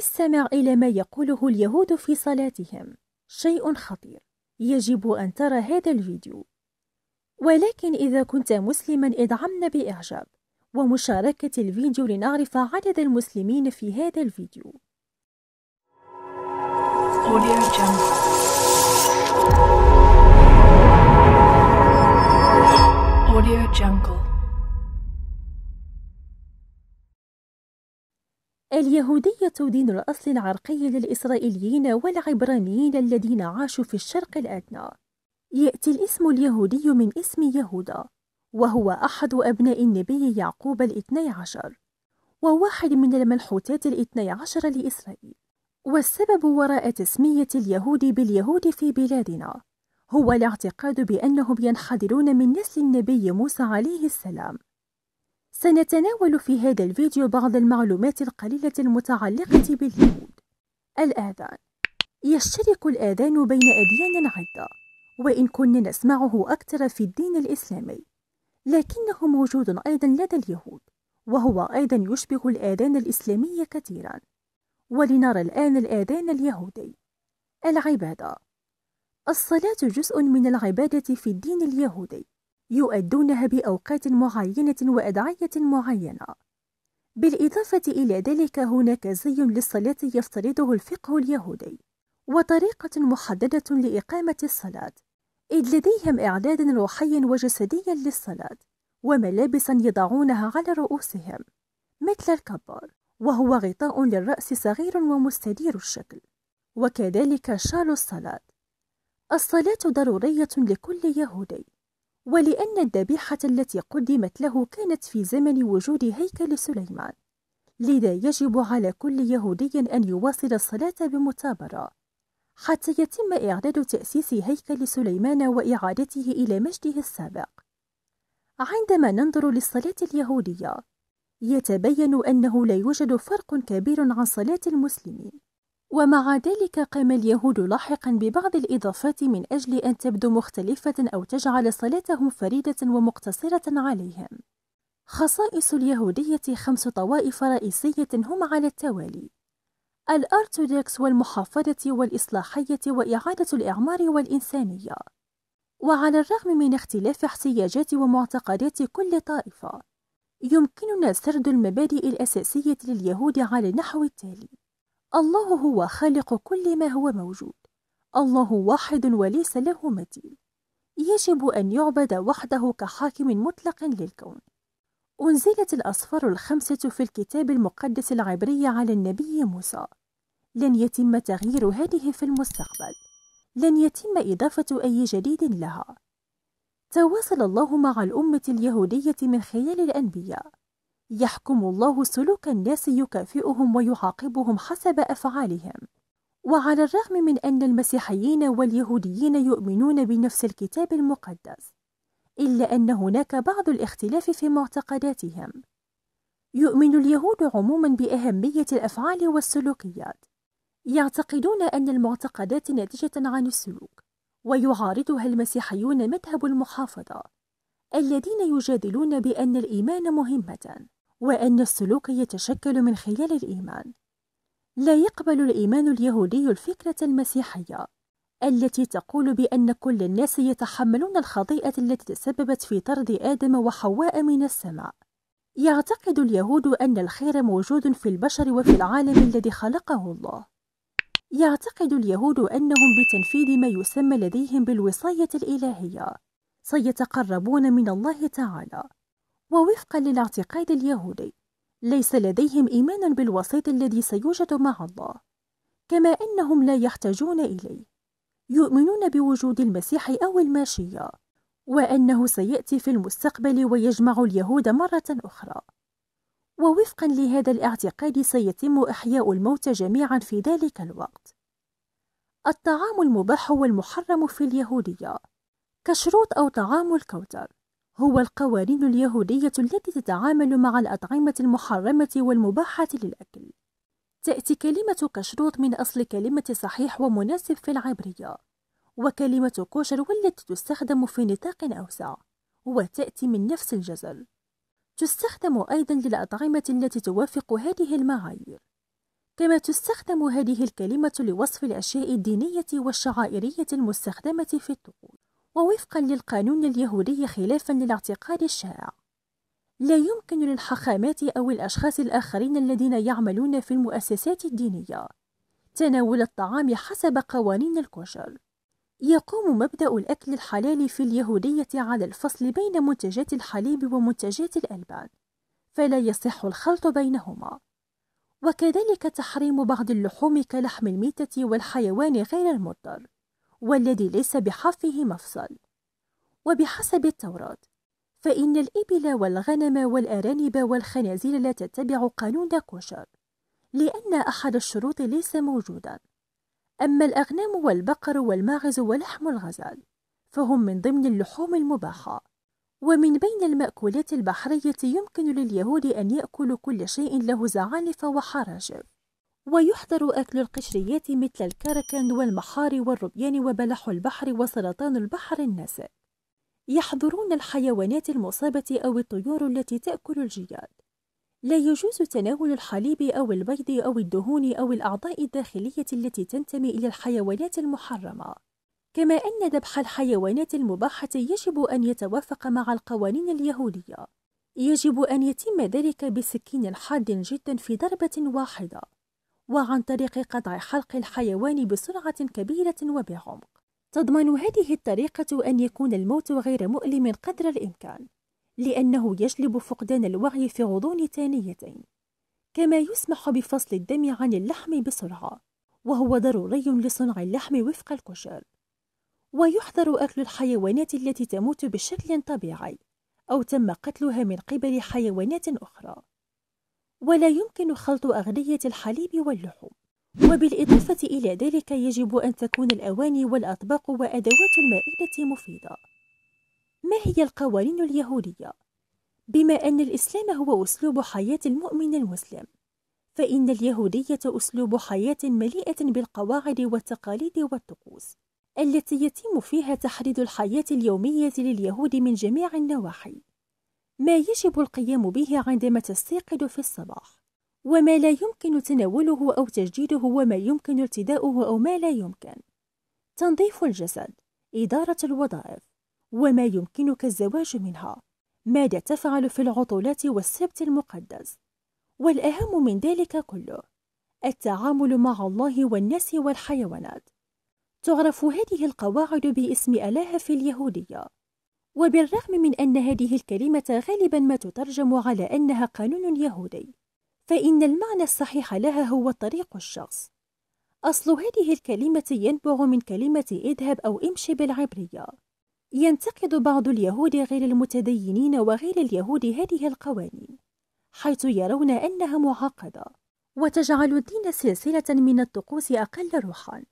استمع إلى ما يقوله اليهود في صلاتهم شيء خطير يجب أن ترى هذا الفيديو ولكن إذا كنت مسلما ادعمنا بإعجاب ومشاركة الفيديو لنعرف عدد المسلمين في هذا الفيديو اليهودية دين الأصل العرقي للإسرائيليين والعبرانيين الذين عاشوا في الشرق الأدنى. يأتي الاسم اليهودي من اسم يهودا وهو أحد أبناء النبي يعقوب الاثني عشر، وواحد من المنحوتات الاثني عشر لإسرائيل. والسبب وراء تسمية اليهود باليهود في بلادنا هو الاعتقاد بأنهم ينحدرون من نسل النبي موسى عليه السلام، سنتناول في هذا الفيديو بعض المعلومات القليلة المتعلقة باليهود الآذان يشترك الآذان بين أديان عدة وإن كنا نسمعه أكثر في الدين الإسلامي لكنه موجود أيضا لدى اليهود وهو أيضا يشبه الآذان الإسلامي كثيرا ولنرى الآن الآذان اليهودي العبادة الصلاة جزء من العبادة في الدين اليهودي يؤدونها بأوقات معينة وأدعية معينة بالإضافة إلى ذلك هناك زي للصلاة يفترضه الفقه اليهودي وطريقة محددة لإقامة الصلاة إذ لديهم إعداد روحي وجسدي للصلاة وملابس يضعونها على رؤوسهم مثل الكبار وهو غطاء للرأس صغير ومستدير الشكل وكذلك شال الصلاة الصلاة ضرورية لكل يهودي ولأن الذبيحة التي قدمت له كانت في زمن وجود هيكل سليمان لذا يجب على كل يهودي أن يواصل الصلاة بمتابرة حتى يتم إعداد تأسيس هيكل سليمان وإعادته إلى مجده السابق عندما ننظر للصلاة اليهودية يتبين أنه لا يوجد فرق كبير عن صلاة المسلمين ومع ذلك قام اليهود لاحقا ببعض الإضافات من أجل أن تبدو مختلفة أو تجعل صلاتهم فريدة ومقتصرة عليهم خصائص اليهودية خمس طوائف رئيسية هم على التوالي الأرثوذكس والمحافظة والإصلاحية وإعادة الإعمار والإنسانية وعلى الرغم من اختلاف احتياجات ومعتقدات كل طائفة يمكننا سرد المبادئ الأساسية لليهود على النحو التالي الله هو خالق كل ما هو موجود الله واحد وليس له مثيل يجب أن يعبد وحده كحاكم مطلق للكون أنزلت الأصفار الخمسة في الكتاب المقدس العبري على النبي موسى لن يتم تغيير هذه في المستقبل لن يتم إضافة أي جديد لها تواصل الله مع الأمة اليهودية من خلال الأنبياء يحكم الله سلوك الناس يكافئهم ويعاقبهم حسب أفعالهم وعلى الرغم من أن المسيحيين واليهوديين يؤمنون بنفس الكتاب المقدس إلا أن هناك بعض الاختلاف في معتقداتهم يؤمن اليهود عموما بأهمية الأفعال والسلوكيات يعتقدون أن المعتقدات ناتجة عن السلوك ويعارضها المسيحيون مذهب المحافظة الذين يجادلون بأن الإيمان مهمة وأن السلوك يتشكل من خلال الإيمان. لا يقبل الإيمان اليهودي الفكرة المسيحية التي تقول بأن كل الناس يتحملون الخطيئة التي تسببت في طرد آدم وحواء من السماء. يعتقد اليهود أن الخير موجود في البشر وفي العالم الذي خلقه الله. يعتقد اليهود أنهم بتنفيذ ما يسمى لديهم بالوصاية الإلهية سيتقربون من الله تعالى ووفقا للاعتقاد اليهودي ليس لديهم إيمان بالوسيط الذي سيوجد مع الله كما أنهم لا يحتاجون إليه يؤمنون بوجود المسيح أو الماشية وأنه سيأتي في المستقبل ويجمع اليهود مرة أخرى ووفقا لهذا الاعتقاد سيتم إحياء الموت جميعا في ذلك الوقت الطعام المباح والمحرم في اليهودية كشروط أو طعام الكوثر هو القوانين اليهودية التي تتعامل مع الأطعمة المحرمة والمباحة للأكل. تأتي كلمة كشروط من أصل كلمة صحيح ومناسب في العبرية، وكلمة كوشر والتي تستخدم في نطاق أوسع، وتأتي من نفس الجزر. تستخدم أيضًا للأطعمة التي توافق هذه المعايير. كما تستخدم هذه الكلمة لوصف الأشياء الدينية والشعائرية المستخدمة في الطقوس. ووفقا للقانون اليهودي خلافا للاعتقاد الشائع لا يمكن للحاخامات أو الأشخاص الآخرين الذين يعملون في المؤسسات الدينية تناول الطعام حسب قوانين الكوشر يقوم مبدأ الأكل الحلال في اليهودية على الفصل بين منتجات الحليب ومنتجات الألبان فلا يصح الخلط بينهما وكذلك تحريم بعض اللحوم كلحم الميتة والحيوان غير المضطر والذي ليس بحفه مفصل وبحسب التوراة فإن الإبل والغنم والأرانب والخنازير لا تتبع قانون كوشر لأن أحد الشروط ليس موجودا أما الأغنام والبقر والماعز ولحم الغزال فهم من ضمن اللحوم المباحة ومن بين المأكولات البحرية يمكن لليهود أن يأكلوا كل شيء له زعانف وحراجب ويحظر أكل القشريات مثل الكركن والمحار والربيان وبلح البحر وسرطان البحر الناسئ يحضرون الحيوانات المصابة أو الطيور التي تأكل الجياد لا يجوز تناول الحليب أو البيض أو الدهون أو الأعضاء الداخلية التي تنتمي إلى الحيوانات المحرمة كما أن ذبح الحيوانات المباحة يجب أن يتوافق مع القوانين اليهودية يجب أن يتم ذلك بسكين حاد جدا في ضربة واحدة وعن طريق قطع حلق الحيوان بسرعة كبيرة وبعمق تضمن هذه الطريقة أن يكون الموت غير مؤلم قدر الإمكان لأنه يجلب فقدان الوعي في غضون ثانيتين كما يسمح بفصل الدم عن اللحم بسرعة وهو ضروري لصنع اللحم وفق الكشر ويحضر أكل الحيوانات التي تموت بشكل طبيعي أو تم قتلها من قبل حيوانات أخرى ولا يمكن خلط أغذية الحليب واللحوم وبالإضافة إلى ذلك يجب أن تكون الأواني والأطباق وأدوات المائدة مفيدة ما هي القوانين اليهودية؟ بما أن الإسلام هو أسلوب حياة المؤمن المسلم فإن اليهودية أسلوب حياة مليئة بالقواعد والتقاليد والطقوس التي يتم فيها تحديد الحياة اليومية لليهود من جميع النواحي ما يجب القيام به عندما تستيقظ في الصباح وما لا يمكن تناوله أو تجديده وما يمكن ارتداؤه أو ما لا يمكن تنظيف الجسد إدارة الوظائف وما يمكنك الزواج منها ماذا تفعل في العطلات والسبت المقدس والأهم من ذلك كله التعامل مع الله والناس والحيوانات تعرف هذه القواعد باسم ألاها في اليهودية وبالرغم من أن هذه الكلمة غالبا ما تترجم على أنها قانون يهودي فإن المعنى الصحيح لها هو طريق الشخص أصل هذه الكلمة ينبع من كلمة اذهب أو امشي بالعبرية ينتقد بعض اليهود غير المتدينين وغير اليهود هذه القوانين حيث يرون أنها معقدة وتجعل الدين سلسلة من الطقوس أقل روحًا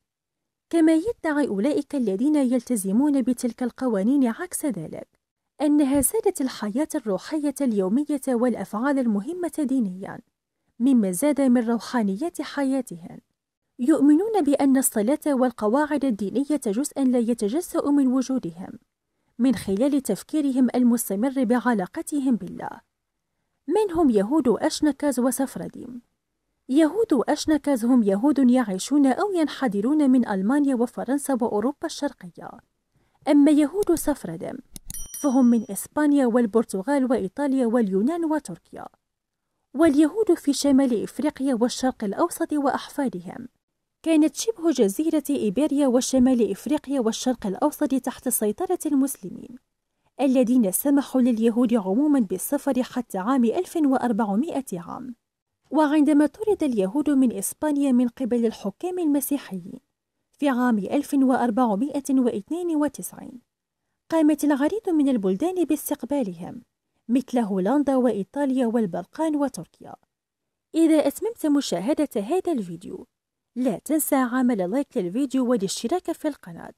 كما يدعي أولئك الذين يلتزمون بتلك القوانين عكس ذلك أنها زادت الحياة الروحية اليومية والأفعال المهمة دينيًا، مما زاد من روحانية حياتهم. يؤمنون بأن الصلاة والقواعد الدينية جزءًا لا يتجزأ من وجودهم، من خلال تفكيرهم المستمر بعلاقتهم بالله. منهم يهود أشنكاز وسفرديم، يهود أشنكاز هم يهود يعيشون أو ينحدرون من ألمانيا وفرنسا وأوروبا الشرقية أما يهود سفردم فهم من إسبانيا والبرتغال وإيطاليا واليونان وتركيا واليهود في شمال إفريقيا والشرق الأوسط وأحفادهم كانت شبه جزيرة إيبيريا وشمال إفريقيا والشرق الأوسط تحت سيطرة المسلمين الذين سمحوا لليهود عموما بالسفر حتى عام 1400 عام وعندما طرد اليهود من إسبانيا من قبل الحكام المسيحيين في عام 1492 قامت العديد من البلدان باستقبالهم مثل هولندا وإيطاليا والبلقان وتركيا إذا أتممت مشاهدة هذا الفيديو لا تنسى عمل لايك للفيديو والاشتراك في القناة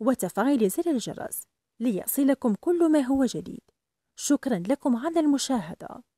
وتفعيل زر الجرس ليصلكم كل ما هو جديد شكرا لكم على المشاهدة